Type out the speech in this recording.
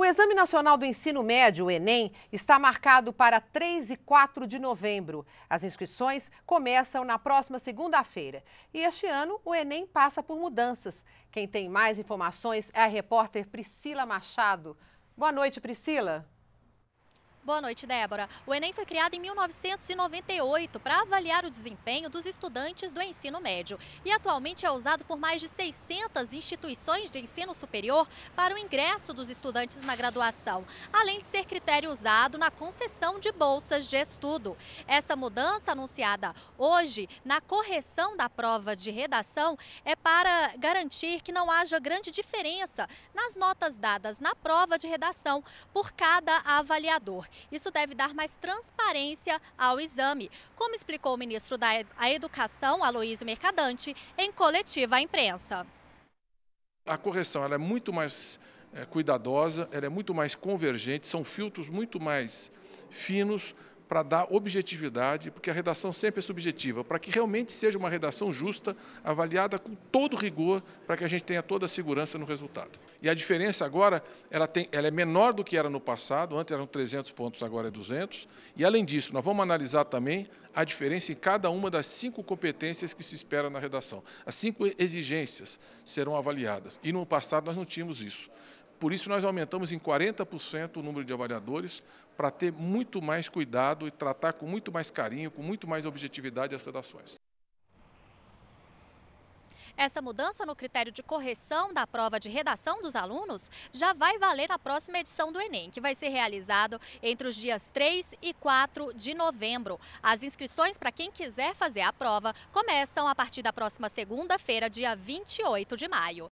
O Exame Nacional do Ensino Médio, o Enem, está marcado para 3 e 4 de novembro. As inscrições começam na próxima segunda-feira. E este ano, o Enem passa por mudanças. Quem tem mais informações é a repórter Priscila Machado. Boa noite, Priscila. Boa noite, Débora. O Enem foi criado em 1998 para avaliar o desempenho dos estudantes do ensino médio e atualmente é usado por mais de 600 instituições de ensino superior para o ingresso dos estudantes na graduação, além de ser critério usado na concessão de bolsas de estudo. Essa mudança anunciada hoje na correção da prova de redação é para garantir que não haja grande diferença nas notas dadas na prova de redação por cada avaliador. Isso deve dar mais transparência ao exame, como explicou o ministro da Educação, Aloísio Mercadante, em coletiva à imprensa. A correção é muito mais é, cuidadosa, ela é muito mais convergente, são filtros muito mais finos para dar objetividade, porque a redação sempre é subjetiva, para que realmente seja uma redação justa, avaliada com todo rigor, para que a gente tenha toda a segurança no resultado. E a diferença agora, ela, tem, ela é menor do que era no passado, antes eram 300 pontos, agora é 200. E além disso, nós vamos analisar também a diferença em cada uma das cinco competências que se espera na redação. As cinco exigências serão avaliadas. E no passado nós não tínhamos isso. Por isso, nós aumentamos em 40% o número de avaliadores, para ter muito mais cuidado e tratar com muito mais carinho, com muito mais objetividade as redações. Essa mudança no critério de correção da prova de redação dos alunos já vai valer na próxima edição do Enem, que vai ser realizado entre os dias 3 e 4 de novembro. As inscrições para quem quiser fazer a prova começam a partir da próxima segunda-feira, dia 28 de maio.